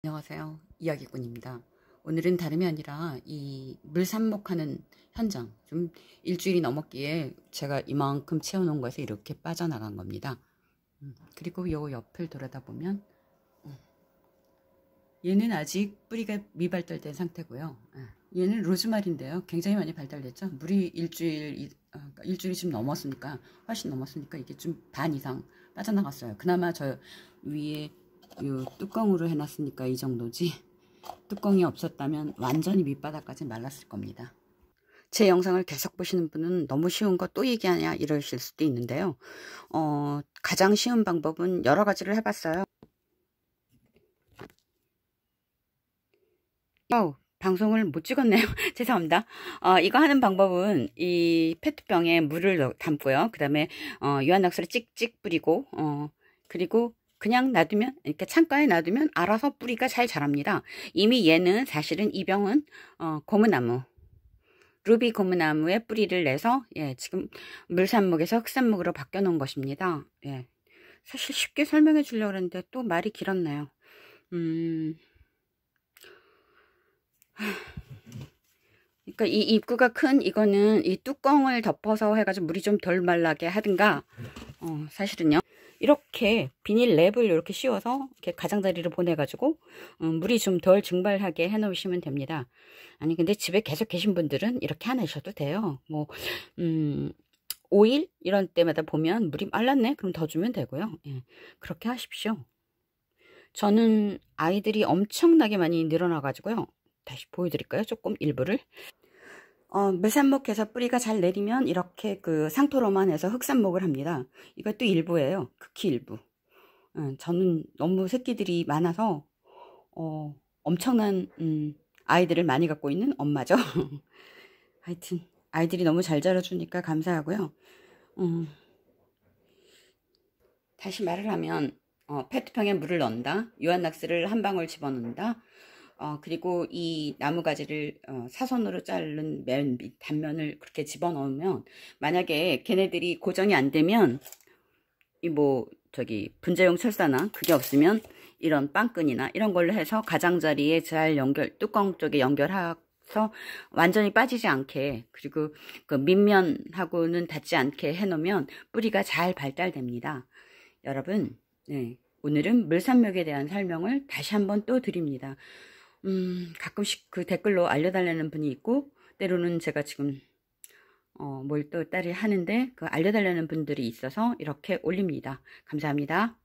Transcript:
안녕하세요. 이야기꾼입니다. 오늘은 다름이 아니라 이 물삽목하는 현장 좀 일주일이 넘었기에 제가 이만큼 채워놓은 것에 서 이렇게 빠져나간 겁니다. 음, 그리고 요 옆을 돌아다보면 음, 얘는 아직 뿌리가 미발달된 상태고요. 예, 얘는 로즈마리인데요. 굉장히 많이 발달됐죠. 물이 일주일, 어, 그러니까 일주일이 좀 넘었으니까 훨씬 넘었으니까 이게 좀 반 이상 빠져나갔어요. 그나마 저 위에 요 뚜껑으로 해놨으니까 이 정도지 뚜껑이 없었다면 완전히 밑바닥까지 말랐을 겁니다. 제 영상을 계속 보시는 분은 너무 쉬운 거 또 얘기하냐 이러실 수도 있는데요. 어, 가장 쉬운 방법은 여러 가지를 해봤어요. 어우, 방송을 못 찍었네요. 죄송합니다. 어, 이거 하는 방법은 이 페트병에 물을 담고요. 그 다음에 어, 유한낙수를 찍찍 뿌리고 어, 그리고 그냥 놔두면 이렇게 창가에 놔두면 알아서 뿌리가 잘 자랍니다. 이미 얘는 사실은 이 병은 어, 고무나무 루비 고무나무의 뿌리를 내서 예, 지금 물산목에서 흑산목으로 바뀌어 놓은 것입니다. 예. 사실 쉽게 설명해 주려고 했는데 또 말이 길었나요 음... 그러니까 이 입구가 큰 이거는 이 뚜껑을 덮어서 해가지고 물이 좀 덜 말라게 하든가 어, 사실은요. 이렇게 비닐 랩을 이렇게 씌워서 이렇게 가장자리를 보내가지고 음, 물이 좀 덜 증발하게 해놓으시면 됩니다. 아니 근데 집에 계속 계신 분들은 이렇게 안 하셔도 돼요. 뭐 음, 5일 이런 때마다 보면 물이 말랐네 그럼 더 주면 되고요. 예, 그렇게 하십시오. 저는 아이들이 엄청나게 많이 늘어나가지고요. 다시 보여드릴까요? 조금 일부를. 어, 매산목해서 뿌리가 잘 내리면 이렇게 그 상토로만 해서 흑산목을 합니다. 이것도 일부예요. 극히 일부. 음, 저는 너무 새끼들이 많아서 어, 엄청난 음, 아이들을 많이 갖고 있는 엄마죠. 하여튼 아이들이 너무 잘 자라주니까 감사하고요. 음, 다시 말을 하면 어, 페트병에 물을 넣는다. 유한낙스를한 방울 집어넣는다. 어, 그리고 이 나무가지를 어, 사선으로 자른 맨 밑, 단면을 그렇게 집어넣으면 만약에 걔네들이 고정이 안 되면 이 뭐 저기 분재용 철사나 그게 없으면 이런 빵끈이나 이런 걸로 해서 가장자리에 잘 연결 뚜껑 쪽에 연결해서 완전히 빠지지 않게 그리고 그 밑면하고는 닿지 않게 해놓으면 뿌리가 잘 발달됩니다. 여러분 네, 오늘은 물산맥에 대한 설명을 다시 한번 또 드립니다. 음, 가끔씩 그 댓글로 알려달라는 분이 있고 때로는 제가 지금 어, 뭘 또 딸이 하는데 그 알려달라는 분들이 있어서 이렇게 올립니다. 감사합니다.